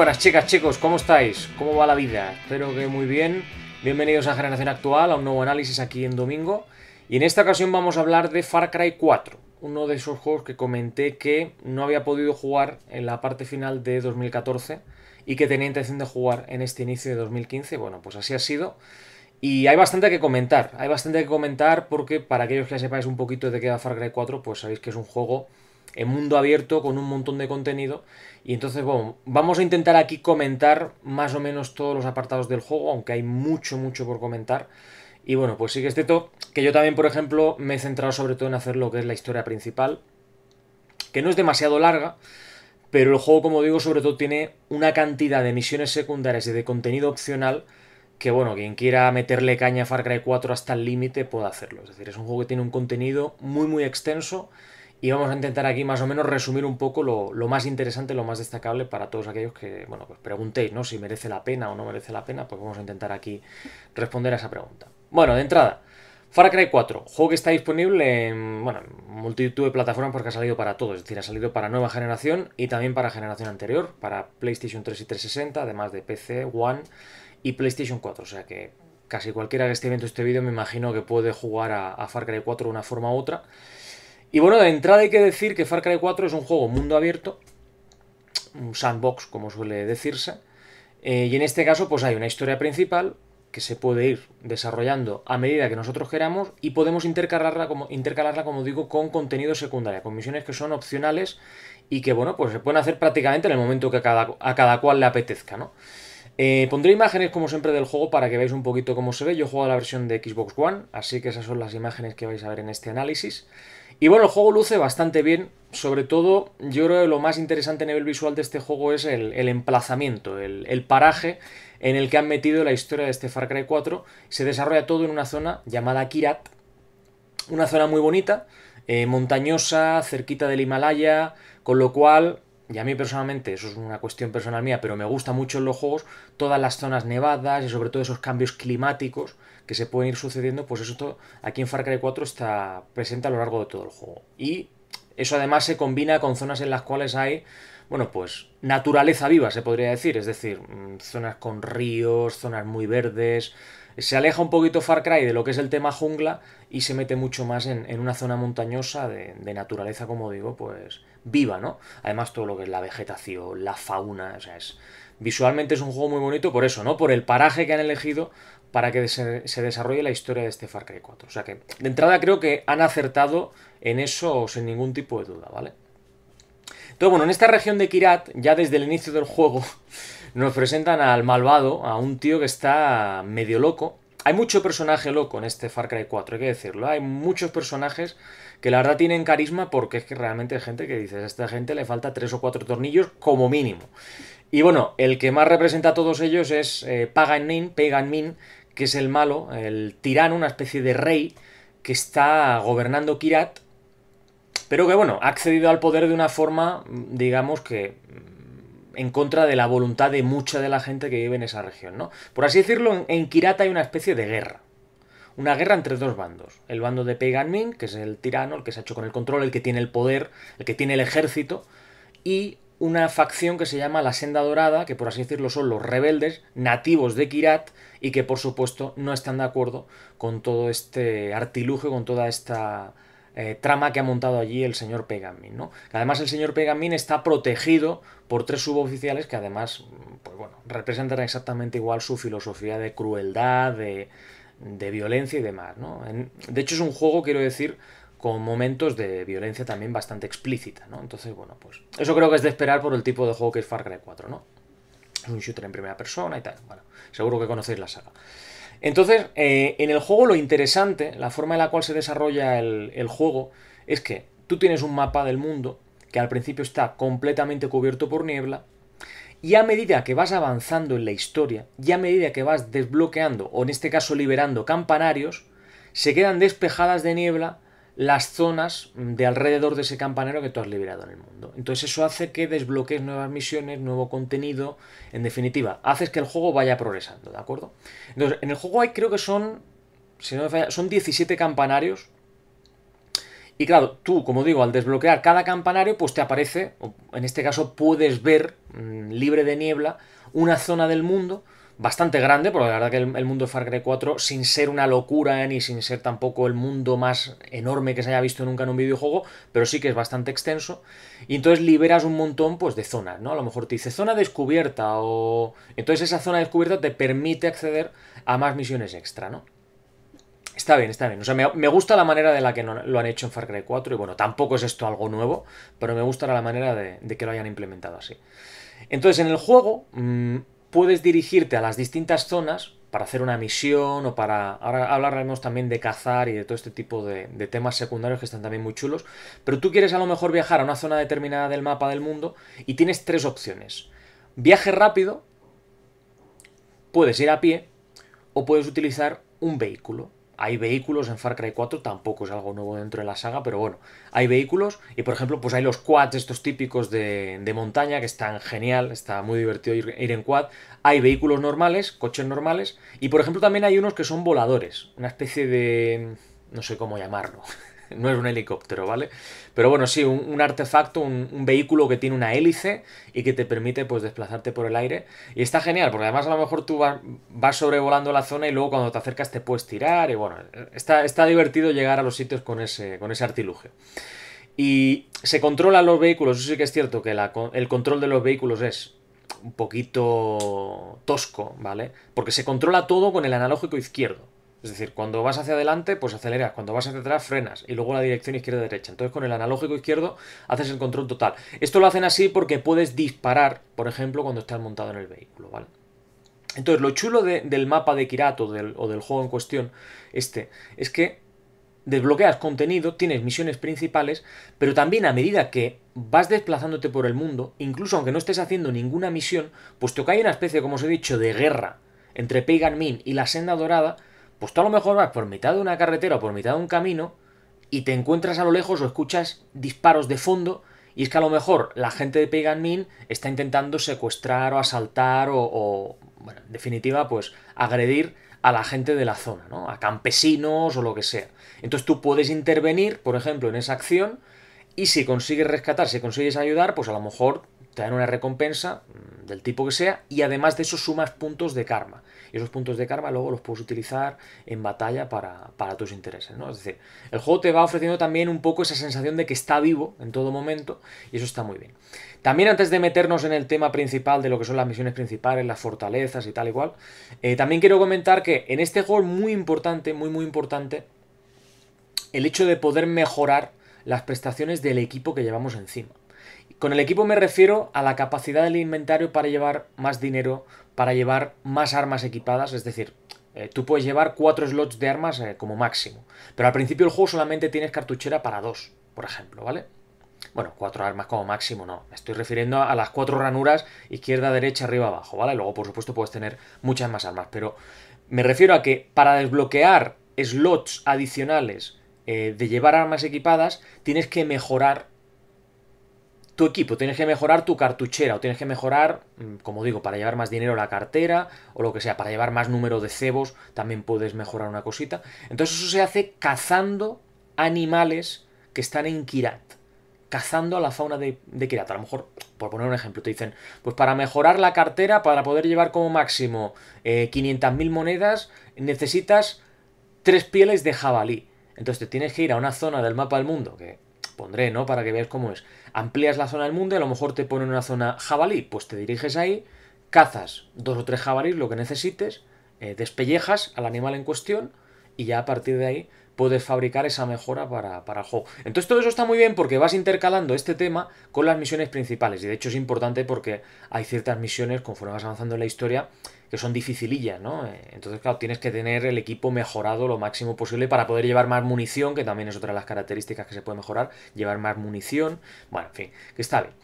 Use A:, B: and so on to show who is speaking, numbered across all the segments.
A: buenas chicas, chicos, ¿cómo estáis? ¿Cómo va la vida? Espero que muy bien. Bienvenidos a Generación Actual, a un nuevo análisis aquí en domingo. Y en esta ocasión vamos a hablar de Far Cry 4, uno de esos juegos que comenté que no había podido jugar en la parte final de 2014 y que tenía intención de jugar en este inicio de 2015. Bueno, pues así ha sido. Y hay bastante que comentar, hay bastante que comentar porque para aquellos que ya sepáis un poquito de qué va Far Cry 4, pues sabéis que es un juego en mundo abierto con un montón de contenido. Y entonces, bueno, vamos a intentar aquí comentar más o menos todos los apartados del juego, aunque hay mucho, mucho por comentar. Y bueno, pues sí que es que yo también, por ejemplo, me he centrado sobre todo en hacer lo que es la historia principal, que no es demasiado larga, pero el juego, como digo, sobre todo tiene una cantidad de misiones secundarias y de contenido opcional que, bueno, quien quiera meterle caña a Far Cry 4 hasta el límite puede hacerlo. Es decir, es un juego que tiene un contenido muy, muy extenso y vamos a intentar aquí más o menos resumir un poco lo, más interesante, lo más destacable para todos aquellos que, bueno, pues preguntéis, ¿no? Si merece la pena o no merece la pena, pues vamos a intentar aquí responder a esa pregunta. Bueno, de entrada, Far Cry 4, juego que está disponible en, bueno, multitud de plataformas porque ha salido para todos, es decir, ha salido para nueva generación y también para generación anterior, para PlayStation 3 y 360, además de PC, One y PlayStation 4, o sea que casi cualquiera que esté viendo este vídeo me imagino que puede jugar a, a Far Cry 4 de una forma u otra. Y bueno, de entrada hay que decir que Far Cry 4 es un juego mundo abierto, un sandbox como suele decirse, eh, y en este caso pues hay una historia principal que se puede ir desarrollando a medida que nosotros queramos y podemos intercalarla como, intercalarla, como digo, con contenido secundario, con misiones que son opcionales y que, bueno, pues se pueden hacer prácticamente en el momento que a cada, a cada cual le apetezca, ¿no? Eh, pondré imágenes, como siempre, del juego para que veáis un poquito cómo se ve. Yo juego a la versión de Xbox One, así que esas son las imágenes que vais a ver en este análisis. Y bueno, el juego luce bastante bien. Sobre todo, yo creo que lo más interesante a nivel visual de este juego es el, emplazamiento, el, paraje en el que han metido la historia de este Far Cry 4. Se desarrolla todo en una zona llamada Kirat. Una zona muy bonita, eh, montañosa, cerquita del Himalaya, con lo cual y a mí personalmente, eso es una cuestión personal mía, pero me gusta mucho en los juegos todas las zonas nevadas y sobre todo esos cambios climáticos que se pueden ir sucediendo, pues eso aquí en Far Cry 4 está presente a lo largo de todo el juego. Y eso además se combina con zonas en las cuales hay, bueno, pues naturaleza viva, se podría decir, es decir, mm, zonas con ríos, zonas muy verdes. Se aleja un poquito Far Cry de lo que es el tema jungla y se mete mucho más en, una zona montañosa de, de naturaleza, como digo, pues viva, ¿no? Además todo lo que es la vegetación, la fauna, o sea, es, visualmente es un juego muy bonito por eso, ¿no? Por el paraje que han elegido para que se, desarrolle la historia de este Far Cry 4. O sea que, de entrada, creo que han acertado en eso sin ningún tipo de duda, ¿vale? Entonces, bueno, en esta región de Kirat, ya desde el inicio del juego, nos presentan al malvado, a un tío que está medio loco. Hay mucho personaje loco en este Far Cry 4, hay que decirlo. Hay muchos personajes que la verdad tienen carisma porque es que realmente hay gente que dice, a esta gente le falta tres o cuatro tornillos como mínimo. Y bueno, el que más representa a todos ellos es eh, Pagan Pagan Min, que es el malo, el tirano, una especie de rey que está gobernando Kirat, pero que bueno, ha accedido al poder de una forma, digamos que en contra de la voluntad de mucha de la gente que vive en esa región, ¿no? Por así decirlo, en Kirat hay una especie de guerra. Una guerra entre dos bandos. El bando de Peganmin, que es el tirano, el que se ha hecho con el control, el que tiene el poder, el que tiene el ejército, y una facción que se llama la Senda Dorada, que por así decirlo son los rebeldes nativos de Kirat y que por supuesto no están de acuerdo con todo este artilugio, con toda esta eh, trama que ha montado allí el señor Pegamin, ¿no? Además el señor Pegamin está protegido por tres suboficiales que además, pues bueno, representan exactamente igual su filosofía de crueldad, de, de violencia y demás, ¿no? de hecho es un juego, quiero decir, con momentos de violencia también bastante explícita, ¿no? Entonces, bueno, pues eso creo que es de esperar por el tipo de juego que es Far Cry 4, ¿no? Es un shooter en primera persona y tal. Bueno, seguro que conocéis la saga. Entonces, eh, en el juego lo interesante, la forma en la cual se desarrolla el, el juego, es que tú tienes un mapa del mundo que al principio está completamente cubierto por niebla, y a medida que vas avanzando en la historia, y a medida que vas desbloqueando, o en este caso liberando campanarios, se quedan despejadas de niebla las zonas de alrededor de ese campanario que tú has liberado en el mundo. Entonces eso hace que desbloques nuevas misiones, nuevo contenido, en definitiva, haces que el juego vaya progresando, ¿de acuerdo? Entonces, en el juego hay creo que son, son 17 campanarios. Y claro, tú, como digo, al desbloquear cada campanario, pues te aparece, en este caso puedes ver, mm, libre de niebla, una zona del mundo bastante grande, porque la verdad que el, mundo de Far Cry 4, sin ser una locura eh, ni sin ser tampoco el mundo más enorme que se haya visto nunca en un videojuego, pero sí que es bastante extenso. Y entonces liberas un montón pues, de zonas, ¿no? A lo mejor te dice zona descubierta o... Entonces esa zona descubierta te permite acceder a más misiones extra, ¿no? Está bien, está bien. O sea, me, gusta la manera de la que lo han hecho en Far Cry 4 y bueno, tampoco es esto algo nuevo, pero me gusta la manera de, que lo hayan implementado así. Entonces en el juego... Mm, puedes dirigirte a las distintas zonas para hacer una misión o para... Ahora hablaremos también de cazar y de todo este tipo de, temas secundarios que están también muy chulos. Pero tú quieres a lo mejor viajar a una zona determinada del mapa del mundo y tienes tres opciones. Viaje rápido, puedes ir a pie o puedes utilizar un vehículo hay vehículos en Far Cry 4, tampoco es algo nuevo dentro de la saga, pero bueno, hay vehículos y por ejemplo pues hay los quads estos típicos de, de montaña que están genial, está muy divertido ir, ir, en quad, hay vehículos normales, coches normales y por ejemplo también hay unos que son voladores, una especie de... no sé cómo llamarlo. no es un helicóptero, ¿vale? Pero bueno, sí, un, artefacto, un, vehículo que tiene una hélice y que te permite pues desplazarte por el aire. Y está genial, porque además a lo mejor tú vas, sobrevolando la zona y luego cuando te acercas te puedes tirar. Y bueno, está, está divertido llegar a los sitios con ese, con ese artilugio. Y se controla los vehículos, eso sí que es cierto, que el control de los vehículos es un poquito tosco, ¿vale? Porque se controla todo con el analógico izquierdo. Es decir, cuando vas hacia adelante, pues aceleras, cuando vas hacia atrás, frenas, y luego la dirección izquierda-derecha. Entonces, con el analógico izquierdo haces el control total. Esto lo hacen así porque puedes disparar, por ejemplo, cuando estás montado en el vehículo, ¿vale? Entonces, lo chulo del mapa de Kirato o del juego en cuestión, este, es que desbloqueas contenido, tienes misiones principales, pero también a medida que vas desplazándote por el mundo, incluso aunque no estés haciendo ninguna misión, puesto que hay una especie, como os he dicho, de guerra entre Pagan Min y la Senda Dorada, pues tú a lo mejor vas por mitad de una carretera o por mitad de un camino y te encuentras a lo lejos o escuchas disparos de fondo y es que a lo mejor la gente de Min está intentando secuestrar o asaltar o, o bueno, en definitiva, pues agredir a la gente de la zona, ¿no? A campesinos o lo que sea. Entonces tú puedes intervenir, por ejemplo, en esa acción y si consigues rescatar, si consigues ayudar, pues a lo mejor sea una recompensa mm, del tipo que sea y además de eso sumas puntos de karma. Y esos puntos de karma luego los puedes utilizar en batalla para, para tus intereses, ¿no? Es decir, el juego te va ofreciendo también un poco esa sensación de que está vivo en todo momento y eso está muy bien. También antes de meternos en el tema principal de lo que son las misiones principales, las fortalezas y tal igual, eh, también quiero comentar que en este juego es muy importante, muy muy importante, el hecho de poder mejorar las prestaciones del equipo que llevamos encima. Con el equipo me refiero a la capacidad del inventario para llevar más dinero, para llevar más armas equipadas, es decir, eh, tú puedes llevar cuatro slots de armas eh, como máximo, pero al principio del juego solamente tienes cartuchera para dos, por ejemplo, ¿vale? Bueno, cuatro armas como máximo, no. Me estoy refiriendo a las cuatro ranuras, izquierda, derecha, arriba, abajo, ¿vale? Luego, por supuesto, puedes tener muchas más armas, pero me refiero a que para desbloquear slots adicionales eh, de llevar armas equipadas, tienes que mejorar tu equipo, tienes que mejorar tu cartuchera o tienes que mejorar, mm, como digo, para llevar más dinero a la cartera o lo que sea, para llevar más número de cebos también puedes mejorar una cosita. Entonces eso se hace cazando animales que están en Kirat, cazando a la fauna de, Kirat. A lo mejor, por poner un ejemplo, te dicen, pues para mejorar la cartera, para poder llevar como máximo 500.000 eh, monedas, necesitas tres pieles de jabalí. Entonces te tienes que ir a una zona del mapa del mundo que pondré, ¿no? Para que veas cómo es. Amplías la zona del mundo y a lo mejor te pone una zona jabalí, pues te diriges ahí, cazas dos o tres jabalíes, lo que necesites, eh, despellejas al animal en cuestión y ya a partir de ahí puedes fabricar esa mejora para, para el juego. Entonces todo eso está muy bien porque vas intercalando este tema con las misiones principales. Y de hecho es importante porque hay ciertas misiones, conforme vas avanzando en la historia, que son dificilillas, ¿no? Eh, entonces, claro, tienes que tener el equipo mejorado lo máximo posible para poder llevar más munición, que también es otra de las características que se puede mejorar, llevar más munición, bueno, en fin, que está bien.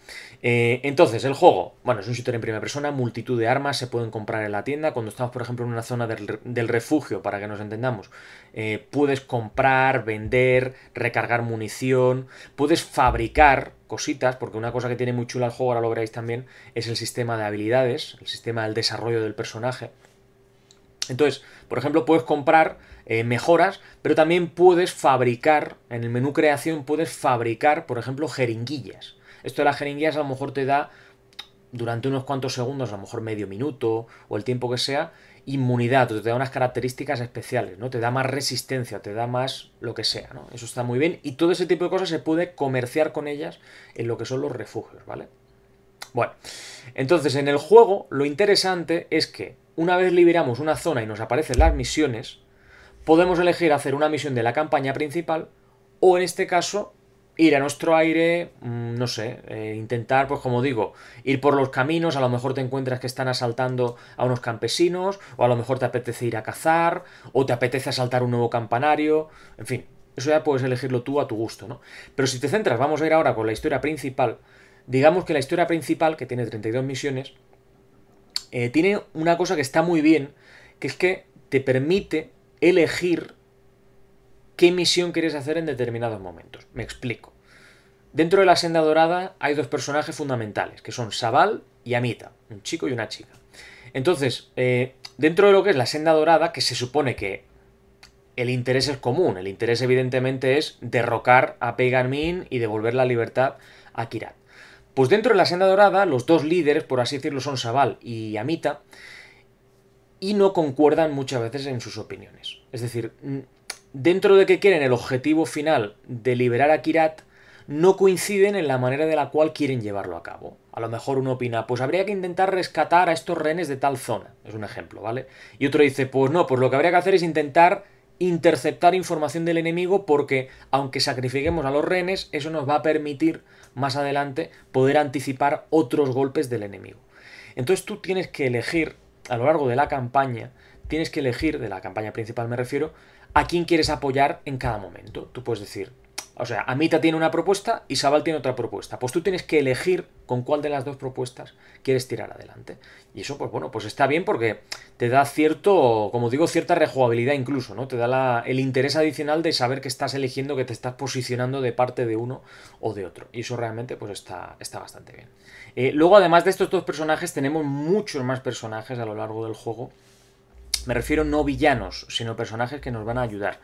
A: Eh, entonces, el juego, bueno, es un shooter en primera persona, multitud de armas se pueden comprar en la tienda. Cuando estamos, por ejemplo, en una zona del, refugio, para que nos entendamos, eh, puedes comprar, vender, recargar munición, puedes fabricar cositas, porque una cosa que tiene muy chula el juego, ahora lo veréis también, es el sistema de habilidades, el sistema del desarrollo del personaje. Entonces, por ejemplo, puedes comprar eh, mejoras, pero también puedes fabricar, en el menú creación puedes fabricar, por ejemplo, jeringuillas. Esto de las jeringuillas a lo mejor te da durante unos cuantos segundos, a lo mejor medio minuto o el tiempo que sea, inmunidad, te da unas características especiales, ¿no? Te da más resistencia, te da más lo que sea, Eso está muy bien y todo ese tipo de cosas se puede comerciar con ellas en lo que son los refugios, ¿vale? Bueno, entonces en el juego lo interesante es que una vez liberamos una zona y nos aparecen las misiones, podemos elegir hacer una misión de la campaña principal o en este caso ir a nuestro aire, mm, no sé, eh, intentar, pues como digo, ir por los caminos, a lo mejor te encuentras que están asaltando a unos campesinos, o a lo mejor te apetece ir a cazar, o te apetece asaltar un nuevo campanario, en fin, eso ya puedes elegirlo tú a tu gusto, ¿no? Pero si te centras, vamos a ir ahora con la historia principal, digamos que la historia principal, que tiene 32 misiones, eh, tiene una cosa que está muy bien, que es que te permite elegir qué misión quieres hacer en determinados momentos. Me explico. Dentro de la senda dorada hay dos personajes fundamentales, que son Sabal y Amita, un chico y una chica. Entonces, eh, dentro de lo que es la senda dorada, que se supone que el interés es común, el interés evidentemente es derrocar a Pegarmin y devolver la libertad a Kirat. Pues dentro de la senda dorada, los dos líderes, por así decirlo, son Sabal y Amita, y no concuerdan muchas veces en sus opiniones. Es decir, dentro de que quieren el objetivo final de liberar a Kirat, no coinciden en la manera de la cual quieren llevarlo a cabo. A lo mejor uno opina, pues habría que intentar rescatar a estos rehenes de tal zona, es un ejemplo, ¿vale? Y otro dice, pues no, pues lo que habría que hacer es intentar interceptar información del enemigo porque aunque sacrifiquemos a los rehenes, eso nos va a permitir más adelante poder anticipar otros golpes del enemigo. Entonces tú tienes que elegir, a lo largo de la campaña, tienes que elegir, de la campaña principal me refiero, a quién quieres apoyar en cada momento. Tú puedes decir, o sea, Amita tiene una propuesta y Sabal tiene otra propuesta. Pues tú tienes que elegir con cuál de las dos propuestas quieres tirar adelante. Y eso, pues bueno, pues está bien porque te da cierto, como digo, cierta rejugabilidad incluso, ¿no? Te da el interés adicional de saber que estás eligiendo, que te estás posicionando de parte de uno o de otro. Y eso realmente, pues está, está bastante bien. Eh, luego, además de estos dos personajes, tenemos muchos más personajes a lo largo del juego me refiero no villanos, sino personajes que nos van a ayudar.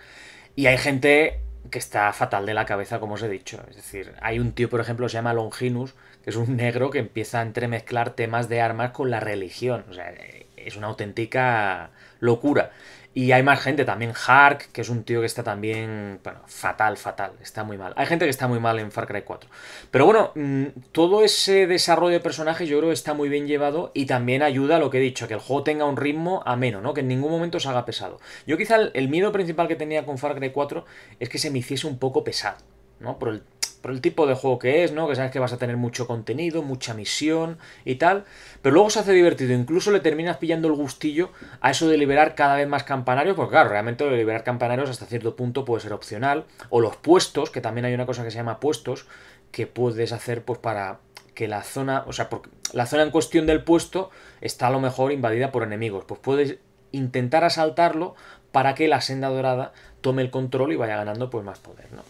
A: Y hay gente que está fatal de la cabeza, como os he dicho. Es decir, hay un tío, por ejemplo, se llama Longinus, que es un negro que empieza a entremezclar temas de armas con la religión. O sea, es una auténtica locura. Y hay más gente también, Hark, que es un tío que está también, bueno, fatal, fatal, está muy mal. Hay gente que está muy mal en Far Cry 4. Pero bueno, mm, todo ese desarrollo de personajes yo creo que está muy bien llevado y también ayuda a lo que he dicho, a que el juego tenga un ritmo ameno, ¿no? Que en ningún momento se haga pesado. Yo quizá el, miedo principal que tenía con Far Cry 4 es que se me hiciese un poco pesado, ¿no? Por el por el tipo de juego que es, ¿no? Que sabes que vas a tener mucho contenido, mucha misión y tal. Pero luego se hace divertido. Incluso le terminas pillando el gustillo a eso de liberar cada vez más campanarios. Porque claro, realmente liberar campanarios hasta cierto punto puede ser opcional. O los puestos, que también hay una cosa que se llama puestos, que puedes hacer pues para que la zona, o sea, porque la zona en cuestión del puesto está a lo mejor invadida por enemigos. Pues puedes intentar asaltarlo para que la senda dorada tome el control y vaya ganando pues más poder, ¿no?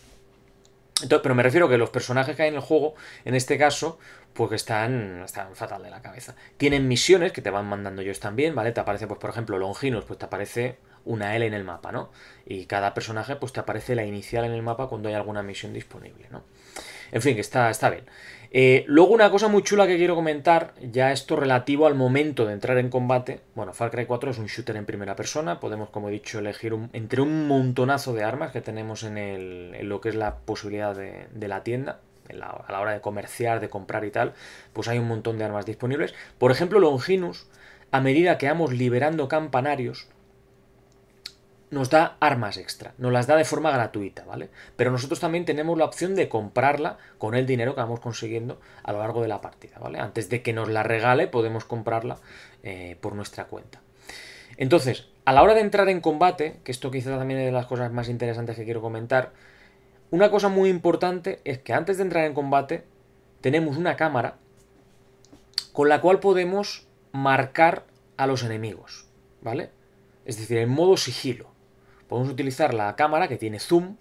A: pero me refiero que los personajes que hay en el juego, en este caso, pues que están, están fatal de la cabeza. Tienen misiones que te van mandando ellos también, ¿vale? Te aparece, pues por ejemplo, Longinos, pues te aparece una L en el mapa, ¿no? Y cada personaje, pues te aparece la inicial en el mapa cuando hay alguna misión disponible, ¿no? En fin, que está, está bien. Eh, luego una cosa muy chula que quiero comentar, ya esto relativo al momento de entrar en combate. Bueno, Far Cry 4 es un shooter en primera persona, podemos como he dicho elegir entre un montonazo de armas que tenemos en, lo que es la posibilidad de, la tienda. a la hora de comerciar, de comprar y tal, pues hay un montón de armas disponibles. Por ejemplo, Longinus, a medida que vamos liberando campanarios, nos da armas extra, nos las da de forma gratuita, ¿vale? Pero nosotros también tenemos la opción de comprarla con el dinero que vamos consiguiendo a lo largo de la partida, ¿vale? Antes de que nos la regale, podemos comprarla eh, por nuestra cuenta. Entonces, a la hora de entrar en combate, que esto quizá también es de las cosas más interesantes que quiero comentar, una cosa muy importante es que antes de entrar en combate tenemos una cámara con la cual podemos marcar a los enemigos, ¿vale? Es decir, en modo sigilo podemos utilizar la cámara que tiene zoom.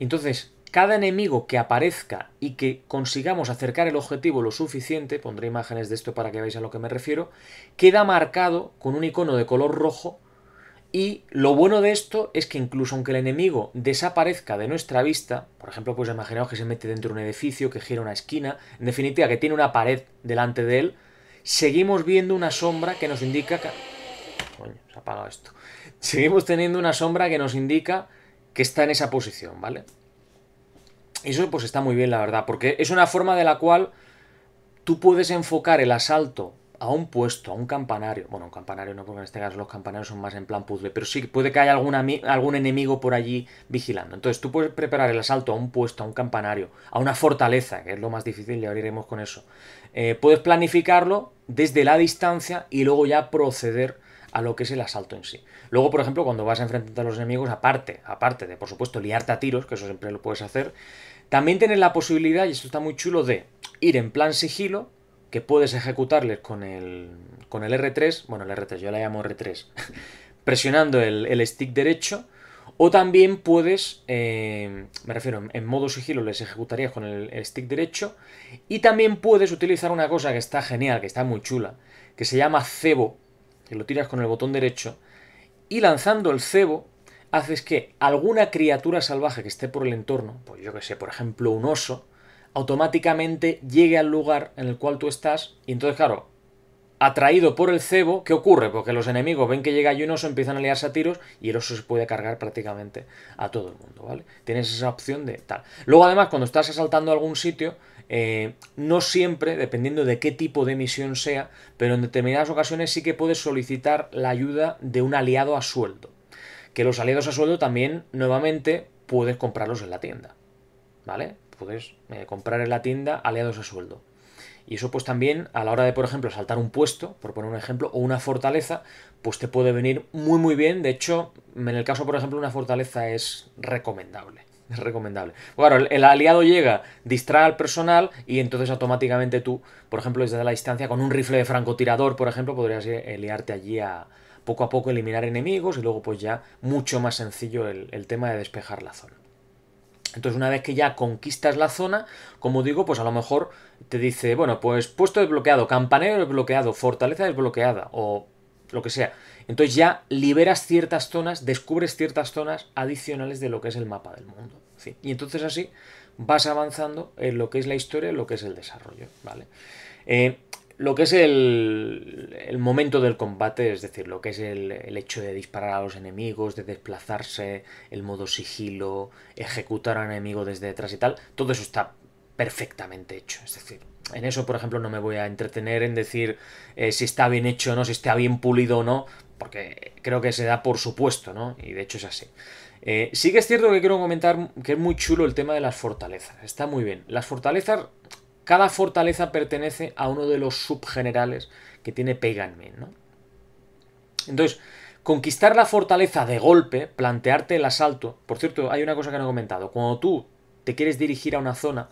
A: entonces, cada enemigo que aparezca y que consigamos acercar el objetivo lo suficiente, pondré imágenes de esto para que veáis a lo que me refiero, queda marcado con un icono de color rojo. Y lo bueno de esto es que incluso aunque el enemigo desaparezca de nuestra vista, por ejemplo, pues imaginaos que se mete dentro de un edificio, que gira una esquina, en definitiva que tiene una pared delante de él, seguimos viendo una sombra que nos indica que... Coño, se ha apagado esto seguimos teniendo una sombra que nos indica que está en esa posición, ¿vale? Y Eso pues está muy bien, la verdad, porque es una forma de la cual tú puedes enfocar el asalto a un puesto, a un campanario. Bueno, un campanario no, porque en este caso los campanarios son más en plan puzzle, pero sí puede que haya algún, algún enemigo por allí vigilando. Entonces tú puedes preparar el asalto a un puesto, a un campanario, a una fortaleza, que es lo más difícil, y abriremos con eso. Eh, puedes planificarlo desde la distancia y luego ya proceder a lo que es el asalto en sí. Luego, por ejemplo, cuando vas a enfrentarte a los enemigos, aparte, aparte de, por supuesto, liarte a tiros, que eso siempre lo puedes hacer, también tienes la posibilidad, y esto está muy chulo, de ir en plan sigilo, que puedes ejecutarles con el, con el R3, bueno, el R3, yo la llamo R3, presionando el, stick derecho, o también puedes, eh, me refiero, en, modo sigilo les ejecutarías con el, el, stick derecho, y también puedes utilizar una cosa que está genial, que está muy chula, que se llama cebo, que lo tiras con el botón derecho, y lanzando el cebo haces que alguna criatura salvaje que esté por el entorno, pues yo que sé, por ejemplo un oso, automáticamente llegue al lugar en el cual tú estás y entonces claro, atraído por el cebo, ¿qué ocurre? Porque los enemigos ven que llega y un oso, empiezan a liarse a tiros y el oso se puede cargar prácticamente a todo el mundo, ¿vale? Tienes esa opción de tal. Luego, además, cuando estás asaltando algún sitio, eh, no siempre, dependiendo de qué tipo de misión sea, pero en determinadas ocasiones sí que puedes solicitar la ayuda de un aliado a sueldo. Que los aliados a sueldo también, nuevamente, puedes comprarlos en la tienda, ¿vale? Puedes eh, comprar en la tienda aliados a sueldo. Y eso pues también a la hora de, por ejemplo, saltar un puesto, por poner un ejemplo, o una fortaleza, pues te puede venir muy muy bien. De hecho, en el caso, por ejemplo, una fortaleza es recomendable. Es recomendable. Bueno, el, aliado llega, distrae al personal y entonces automáticamente tú, por ejemplo, desde la distancia, con un rifle de francotirador, por ejemplo, podrías eh, liarte allí a poco a poco eliminar enemigos y luego pues ya mucho más sencillo el tema de despejar la zona. Entonces, una vez que ya conquistas la zona, como digo, pues a lo mejor te dice, bueno, pues puesto desbloqueado, campanero desbloqueado, fortaleza desbloqueada o lo que sea. Entonces ya liberas ciertas zonas, descubres ciertas zonas adicionales de lo que es el mapa del mundo. Y entonces así vas avanzando en lo que es la historia, en lo que es el desarrollo, ¿vale? Eh, lo que es el, momento del combate, es decir, lo que es el, hecho de disparar a los enemigos, de desplazarse, el modo sigilo, ejecutar a un enemigo desde detrás y tal, todo eso está perfectamente hecho. Es decir, en eso, por ejemplo, no me voy a entretener en decir eh, si está bien hecho o no, si está bien pulido o no, porque creo que se da por supuesto, ¿no? Y de hecho es así. Eh, sí que es cierto que quiero comentar que es muy chulo el tema de las fortalezas, está muy bien. Las fortalezas cada fortaleza pertenece a uno de los subgenerales que tiene Pagan ¿no? Entonces, conquistar la fortaleza de golpe, plantearte el asalto. Por cierto, hay una cosa que no he comentado. Cuando tú te quieres dirigir a una zona,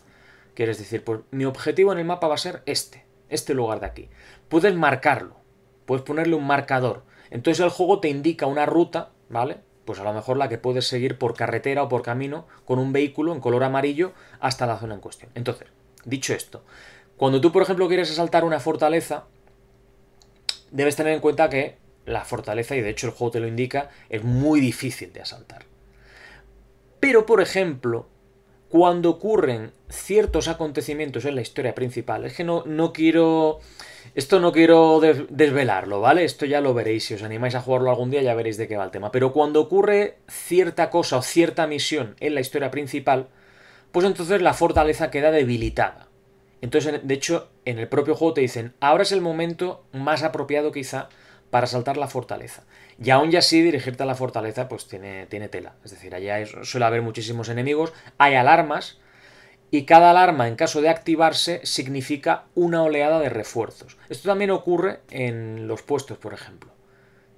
A: quieres decir, pues mi objetivo en el mapa va a ser este, este lugar de aquí. Puedes marcarlo, puedes ponerle un marcador. Entonces el juego te indica una ruta, ¿vale? Pues a lo mejor la que puedes seguir por carretera o por camino con un vehículo en color amarillo hasta la zona en cuestión. Entonces, Dicho esto, cuando tú, por ejemplo, quieres asaltar una fortaleza, debes tener en cuenta que la fortaleza, y de hecho el juego te lo indica, es muy difícil de asaltar. Pero, por ejemplo, cuando ocurren ciertos acontecimientos en la historia principal, es que no, no quiero... Esto no quiero desvelarlo, ¿vale? Esto ya lo veréis. Si os animáis a jugarlo algún día ya veréis de qué va el tema. Pero cuando ocurre cierta cosa o cierta misión en la historia principal, pues entonces la fortaleza queda debilitada. Entonces, de hecho, en el propio juego te dicen, ahora es el momento más apropiado quizá para saltar la fortaleza. Y aún ya así, dirigirte a la fortaleza, pues tiene, tiene tela. Es decir, allá suele haber muchísimos enemigos, hay alarmas, y cada alarma, en caso de activarse, significa una oleada de refuerzos. Esto también ocurre en los puestos, por ejemplo.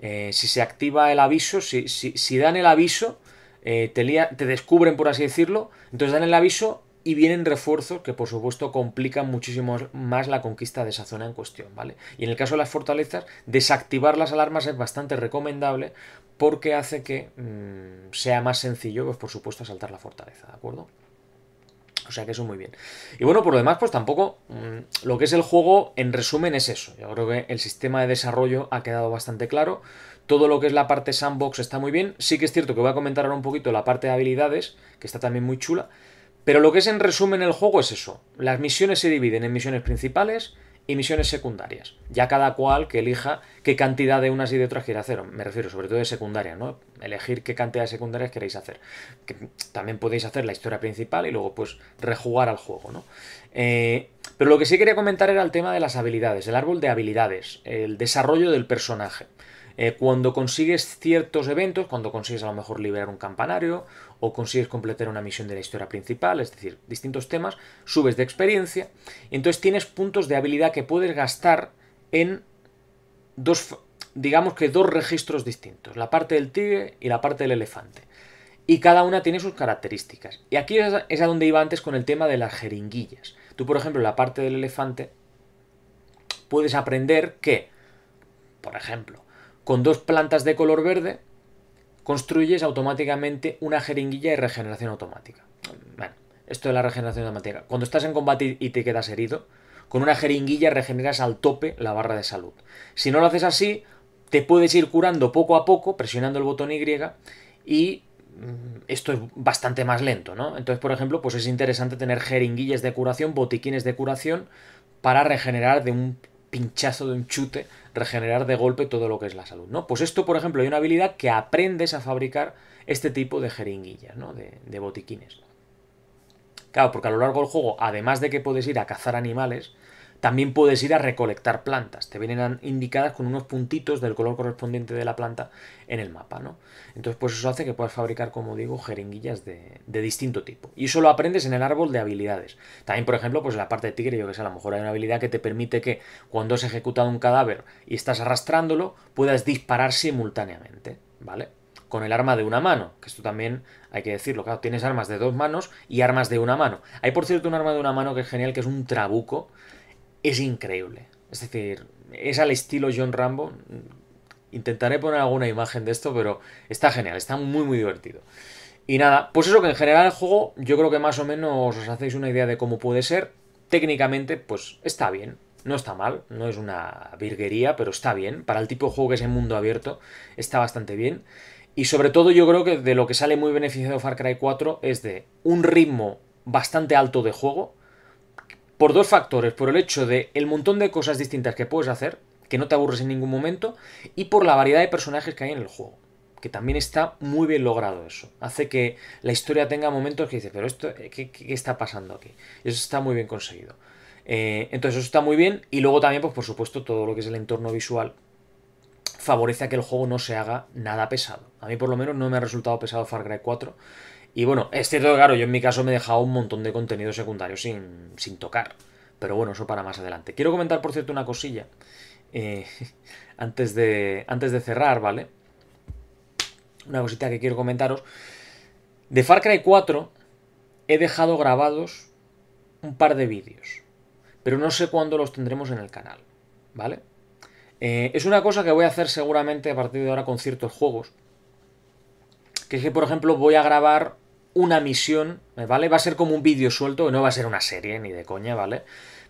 A: Eh, si se activa el aviso, si dan el aviso, eh, te, descubren, por así decirlo, entonces dan el aviso y vienen refuerzos que por supuesto complican muchísimo más la conquista de esa zona en cuestión, ¿vale? Y en el caso de las fortalezas, desactivar las alarmas es bastante recomendable porque hace que mm, sea más sencillo, pues por supuesto, asaltar la fortaleza, ¿de acuerdo? O sea que eso muy bien. Y bueno, por lo demás, pues tampoco mm, lo que es el juego, en resumen, es eso. Yo creo que el sistema de desarrollo ha quedado bastante claro. Todo lo que es la parte sandbox está muy bien. Sí que es cierto que voy a comentar ahora un poquito la parte de habilidades, que está también muy chula. Pero lo que es en resumen el juego es eso. Las misiones se dividen en misiones principales y misiones secundarias. Ya cada cual que elija qué cantidad de unas y de otras quiere hacer. Me refiero sobre todo de secundarias, ¿no? Elegir qué cantidad de secundarias queréis hacer. Que también podéis hacer la historia principal y luego pues rejugar al juego, ¿no? Eh, pero lo que sí quería comentar era el tema de las habilidades, el árbol de habilidades, el desarrollo del personaje. Eh, cuando consigues ciertos eventos, cuando consigues a lo mejor liberar un campanario o consigues completar una misión de la historia principal, es decir, distintos temas, subes de experiencia, entonces tienes puntos de habilidad que puedes gastar en dos, digamos que dos registros distintos, la parte del tigre y la parte del elefante. Y cada una tiene sus características. Y aquí es es a donde iba antes con el tema de las jeringuillas. Tú, por ejemplo, la parte del elefante, puedes aprender que, por ejemplo, con dos plantas de color verde construyes automáticamente una jeringuilla de regeneración automática. Bueno, esto de la regeneración automática. Cuando estás en combate y te quedas herido, con una jeringuilla regeneras al tope la barra de salud. Si no lo haces así, te puedes ir curando poco a poco, presionando el botón Y, y mm, esto es bastante más lento, ¿no? Entonces, por ejemplo, pues es interesante tener jeringuillas de curación, botiquines de curación, para regenerar de un pinchazo, de un chute regenerar de golpe todo lo que es la salud, ¿no? Pues esto, por ejemplo, hay una habilidad que aprendes a fabricar este tipo de jeringuillas, ¿no? De, de botiquines. Claro, porque a lo largo del juego, además de que puedes ir a cazar animales, también puedes ir a recolectar plantas. Te vienen indicadas con unos puntitos del color correspondiente de la planta en el mapa, ¿no? Entonces, pues eso hace que puedas fabricar, como digo, jeringuillas de, de distinto tipo. Y eso lo aprendes en el árbol de habilidades. También, por ejemplo, pues en la parte de tigre, yo que sé, a lo mejor hay una habilidad que te permite que cuando has ejecutado un cadáver y estás arrastrándolo, puedas disparar simultáneamente, ¿vale? con el arma de una mano, que esto también hay que decirlo, claro, tienes armas de dos manos y armas de una mano. Hay por cierto un arma de una mano que es genial, que es un trabuco, es increíble. Es decir, es al estilo John Rambo. Intentaré poner alguna imagen de esto, pero está genial, está muy muy divertido. Y nada, pues eso que en general el juego yo creo que más o menos os hacéis una idea de cómo puede ser. Técnicamente, pues está bien, no está mal, no es una virguería, pero está bien. Para el tipo de juego que es en mundo abierto, está bastante bien. Y sobre todo yo creo que de lo que sale muy beneficiado Far Cry 4 es de un ritmo bastante alto de juego, por dos factores, por el hecho de el montón de cosas distintas que puedes hacer, que no te aburres en ningún momento, y por la variedad de personajes que hay en el juego, que también está muy bien logrado eso. Hace que la historia tenga momentos que dices, pero esto, eh, ¿qué, está pasando aquí? Eso está muy bien conseguido. Eh, entonces eso está muy bien, y luego también, pues por supuesto, todo lo que es el entorno visual favorece a que el juego no se haga nada pesado. A mí por lo menos no me ha resultado pesado Far Cry 4. Y bueno, es cierto que, claro, yo en mi caso me he dejado un montón de contenido secundario sin, tocar. Pero bueno, eso para más adelante. Quiero comentar, por cierto, una cosilla. Eh, antes, de, antes de cerrar, ¿vale? Una cosita que quiero comentaros. De Far Cry 4 he dejado grabados un par de vídeos. Pero no sé cuándo los tendremos en el canal, ¿vale? Eh, es una cosa que voy a hacer seguramente a partir de ahora con ciertos juegos. Que es que, por ejemplo, voy a grabar una misión, ¿vale? Va a ser como un vídeo suelto, no va a ser una serie ni de coña, ¿vale?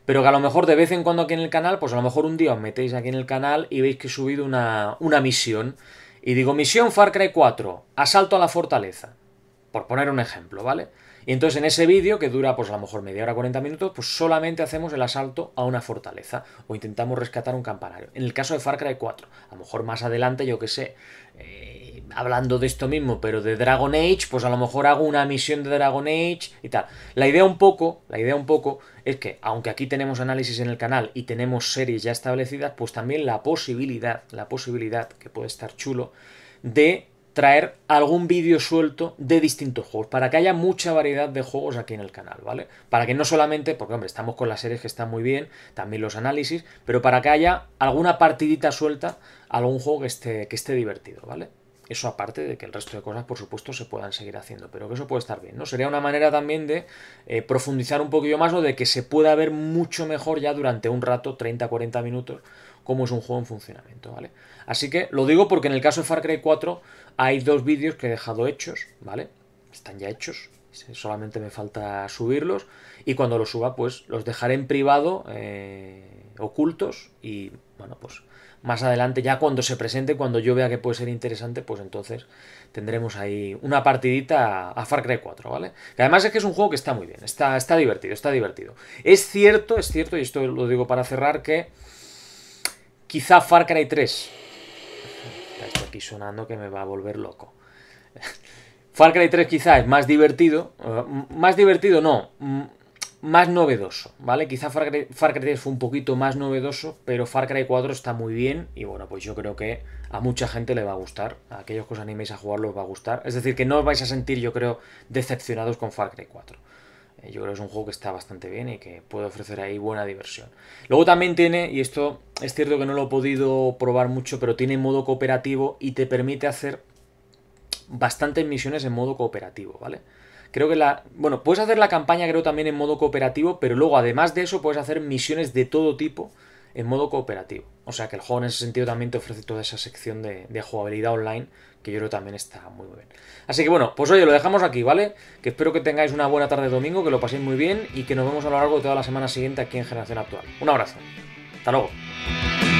A: Pero que a lo mejor de vez en cuando aquí en el canal, pues a lo mejor un día os metéis aquí en el canal y veis que he subido una, misión. Y digo, misión Far Cry 4, asalto a la fortaleza. Por poner un ejemplo, ¿vale? Y entonces en ese vídeo, que dura pues a lo mejor media hora, 40 minutos, pues solamente hacemos el asalto a una fortaleza o intentamos rescatar un campanario. En el caso de Far Cry 4, a lo mejor más adelante, yo qué sé, eh, hablando de esto mismo, pero de Dragon Age, pues a lo mejor hago una misión de Dragon Age y tal. La idea un poco, la idea un poco es que aunque aquí tenemos análisis en el canal y tenemos series ya establecidas, pues también la posibilidad, la posibilidad que puede estar chulo de traer algún vídeo suelto de distintos juegos, para que haya mucha variedad de juegos aquí en el canal, ¿vale? Para que no solamente, porque hombre, estamos con las series que están muy bien, también los análisis, pero para que haya alguna partidita suelta, algún juego que que esté divertido, ¿vale? Eso aparte de que el resto de cosas, por supuesto, se puedan seguir haciendo, pero que eso puede estar bien, ¿no? Sería una manera también de eh, profundizar un poquillo más o de que se pueda ver mucho mejor ya durante un rato, 30, 40 minutos, cómo es un juego en funcionamiento, ¿vale? Así que lo digo porque en el caso de Far Cry 4 hay dos vídeos que he dejado hechos, ¿vale? Están ya hechos, solamente me falta subirlos y cuando los suba pues los dejaré en privado, eh, ocultos y bueno pues más adelante, ya cuando se presente, cuando yo vea que puede ser interesante, pues entonces tendremos ahí una partidita a Far Cry 4, ¿vale? Que además es que es un juego que está muy bien, está, está divertido, está divertido. Es cierto, es cierto, y esto lo digo para cerrar, que quizá Far Cry 3... Está aquí sonando que me va a volver loco. Far Cry 3 quizá es más divertido, eh, más divertido no, más novedoso, ¿vale? Quizá Far Cry, 3 fue un poquito más novedoso, pero Far Cry 4 está muy bien y bueno, pues yo creo que a mucha gente le va a gustar, a aquellos que os animéis a jugarlo os va a gustar, es decir, que no os vais a sentir, yo creo, decepcionados con Far Cry 4. Eh, yo creo que es un juego que está bastante bien y que puede ofrecer ahí buena diversión. Luego también tiene, y esto es cierto que no lo he podido probar mucho, pero tiene modo cooperativo y te permite hacer bastantes misiones en modo cooperativo, ¿vale? Creo que la. Bueno, puedes hacer la campaña, creo, también en modo cooperativo, pero luego, además de eso, puedes hacer misiones de todo tipo en modo cooperativo. O sea que el juego en ese sentido también te ofrece toda esa sección de, jugabilidad online que yo creo también está muy bien. Así que bueno, pues oye, lo dejamos aquí, ¿vale? Que espero que tengáis una buena tarde de domingo, que lo paséis muy bien y que nos vemos a lo largo de toda la semana siguiente aquí en Generación Actual. Un abrazo. Hasta luego.